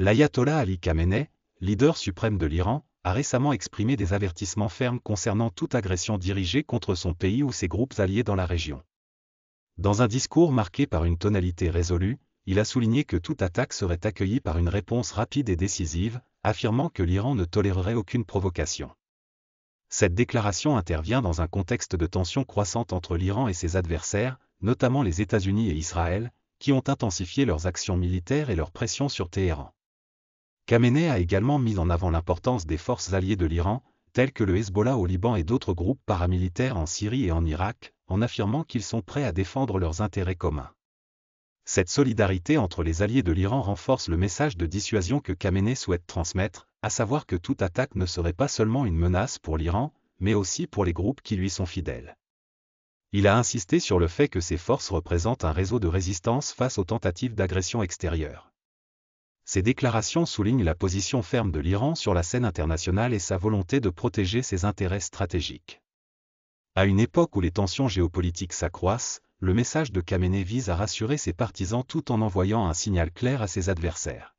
L'ayatollah Ali Khamenei, leader suprême de l'Iran, a récemment exprimé des avertissements fermes concernant toute agression dirigée contre son pays ou ses groupes alliés dans la région. Dans un discours marqué par une tonalité résolue, il a souligné que toute attaque serait accueillie par une réponse rapide et décisive, affirmant que l'Iran ne tolérerait aucune provocation. Cette déclaration intervient dans un contexte de tensions croissantes entre l'Iran et ses adversaires, notamment les États-Unis et Israël, qui ont intensifié leurs actions militaires et leurs pressions sur Téhéran. Khamenei a également mis en avant l'importance des forces alliées de l'Iran, telles que le Hezbollah au Liban et d'autres groupes paramilitaires en Syrie et en Irak, en affirmant qu'ils sont prêts à défendre leurs intérêts communs. Cette solidarité entre les alliés de l'Iran renforce le message de dissuasion que Khamenei souhaite transmettre, à savoir que toute attaque ne serait pas seulement une menace pour l'Iran, mais aussi pour les groupes qui lui sont fidèles. Il a insisté sur le fait que ces forces représentent un réseau de résistance face aux tentatives d'agression extérieure. Ces déclarations soulignent la position ferme de l'Iran sur la scène internationale et sa volonté de protéger ses intérêts stratégiques. À une époque où les tensions géopolitiques s'accroissent, le message de Khamenei vise à rassurer ses partisans tout en envoyant un signal clair à ses adversaires.